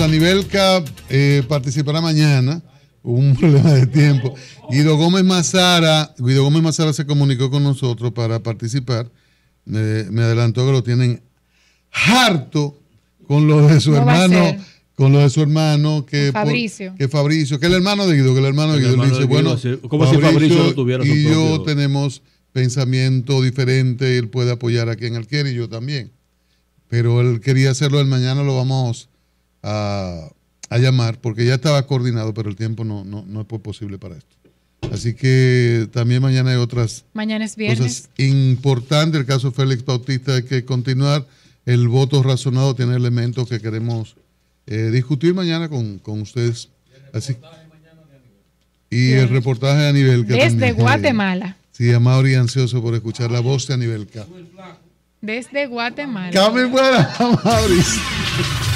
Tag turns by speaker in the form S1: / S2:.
S1: a eh, participará mañana. Hubo un problema de tiempo. Guido Gómez Mazara, Guido Gómez Mazara se comunicó con nosotros para participar. me adelantó que lo tienen harto con lo de su hermano, con lo de su hermano que Fabricio. que Fabricio, que el hermano de Guido, que el hermano de Guido, dice, bueno, como si Fabricio no tuviera y yo tenemos pensamiento diferente, él puede apoyar a quien él quiere y yo también. Pero él quería hacerlo el mañana, lo vamos a, llamar, porque ya estaba coordinado, pero el tiempo no, no, no fue posible para esto. Así que también mañana hay otras mañana es viernes. cosas importantes. El caso Félix Bautista hay que continuar. El voto razonado tiene elementos que queremos eh, discutir mañana con, con ustedes. Así, y el reportaje de nivel Desde Guatemala. sí, ansioso por escuchar la voz de K.
S2: Desde Guatemala. buena